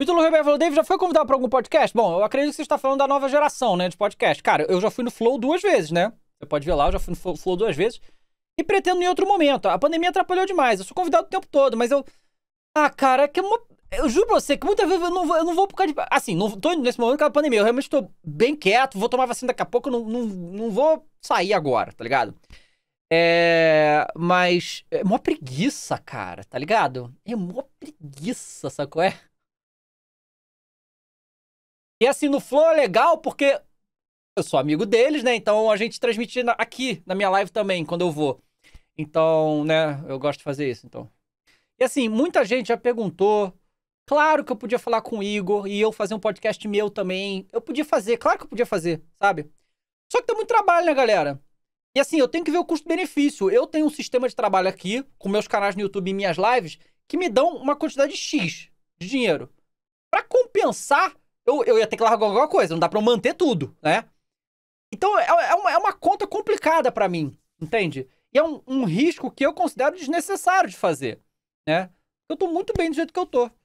Ítalo Ribeiro falou, David, já foi convidado para algum podcast? Bom, eu acredito que você está falando da nova geração, né, de podcast. Cara, eu já fui no Flow duas vezes, né? Você pode ver lá, eu já fui no Flow duas vezes. E pretendo em outro momento. A pandemia atrapalhou demais. Eu sou convidado o tempo todo, mas eu... Ah, cara, que é uma... Eu juro pra você que muitas vezes eu não vou, eu não vou por causa de... Assim, não tô nesse momento por causa da pandemia. Eu realmente tô bem quieto, vou tomar vacina daqui a pouco, não, não, não vou sair agora, tá ligado? É... Mas... É mó preguiça, cara, tá ligado? É mó preguiça, sacou? É... E assim, no Flow é legal porque eu sou amigo deles, né? Então a gente transmite aqui na minha live também, quando eu vou. Então, né, eu gosto de fazer isso, então. E assim, muita gente já perguntou. Claro que eu podia falar com o Igor e eu fazer um podcast meu também. Eu podia fazer, claro que eu podia fazer, sabe? Só que tem muito trabalho, né, galera? E assim, eu tenho que ver o custo-benefício. Eu tenho um sistema de trabalho aqui, com meus canais no YouTube e minhas lives, que me dão uma quantidade X de dinheiro. Para compensar eu, eu ia ter que largar alguma coisa, não dá pra eu manter tudo, né? Então é, é, uma, é uma conta complicada para mim, entende? E é um, um risco que eu considero desnecessário de fazer, né? Eu tô muito bem do jeito que eu tô.